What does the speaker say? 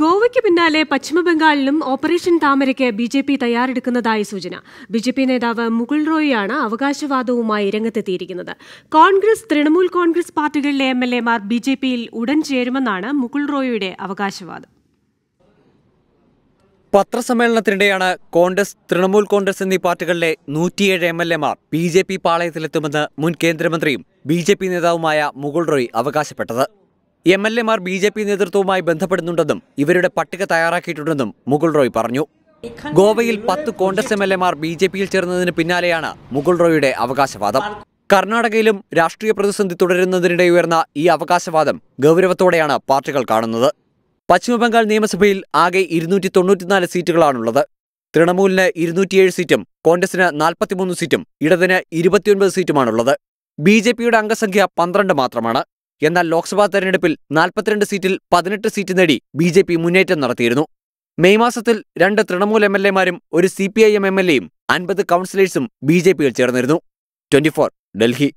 ഗോവയ്ക്ക് പിന്നാലെ പശ്ചിമബംഗാളിലും ഓപ്പറേഷൻ താമരയ്ക്ക് ബി ജെ പി തയ്യാറെടുക്കുന്നതായി സൂചന ബി ജെ പി നേതാവ് മുകുൾ റോയിയാണ് അവകാശവാദവുമായി രംഗത്തെത്തിയിരിക്കുന്നത് കോൺഗ്രസ് തൃണമൂൽ കോൺഗ്രസ് പാർട്ടികളിലെ എം എൽ മാർ ബി ജെ പിയിൽ ഉടൻ ചേരുമെന്നാണ് മുകുൾ റോയിയുടെ അവകാശവാദം പത്രസമ്മേളനത്തിനിടെയാണ് കോൺഗ്രസ് തൃണമൂൽ കോൺഗ്രസ് എന്നീ പാർട്ടികളിലെ നൂറ്റിയേഴ് എം എൽ മാർ ബി ജെ പി പാളയത്തിലെത്തുമെന്ന് മുൻ കേന്ദ്രമന്ത്രിയും ബി ജെ പി നേതാവുമായ മുകുൾ റോയി അവകാശപ്പെട്ടത് എം എൽ എമാർ ബി ജെ പി നേതൃത്വവുമായി ബന്ധപ്പെടുന്നുണ്ടെന്നും ഇവരുടെ പട്ടിക തയ്യാറാക്കിയിട്ടുണ്ടെന്നും മുകുൾ റോയ് പറഞ്ഞു ഗോവയിൽ പത്ത് കോൺഗ്രസ് എം എൽ എമാർ ബി ജെ പിയിൽ ചേർന്നതിന് പിന്നാലെയാണ് മുകുൾ റോയിയുടെ അവകാശവാദം കർണാടകയിലും രാഷ്ട്രീയ പ്രതിസന്ധി തുടരുന്നതിനിടെ ഉയർന്ന ഈ അവകാശവാദം ഗൗരവത്തോടെയാണ് പാർട്ടികൾ കാണുന്നത് പശ്ചിമബംഗാൾ നിയമസഭയിൽ ആകെ ഇരുന്നൂറ്റി തൊണ്ണൂറ്റിനാല് സീറ്റുകളാണുള്ളത് തൃണമൂലിന് ഇരുന്നൂറ്റിയേഴ് സീറ്റും കോൺഗ്രസിന് നാൽപ്പത്തിമൂന്ന് സീറ്റും ഇടതിന് ഇരുപത്തിയൊൻപത് സീറ്റുമാണുള്ളത് ബി ജെ പിയുടെ അംഗസംഖ്യ പന്ത്രണ്ട് മാത്രമാണ് എന്നാൽ ലോക്സഭാ തെരഞ്ഞെടുപ്പിൽ നാൽപ്പത്തിരണ്ട് സീറ്റിൽ പതിനെട്ട് സീറ്റ് നേടി ബി ജെ പി മുന്നേറ്റം നടത്തിയിരുന്നു മെയ് മാസത്തിൽ രണ്ട് തൃണമൂൽ എം എൽ എമാരും ഒരു C P I M M L എയും അൻപത് കൗൺസിലേഴ്സും ബി ജെ പിയിൽ ചേർന്നിരുന്നു ട്വന്റി ഡൽഹി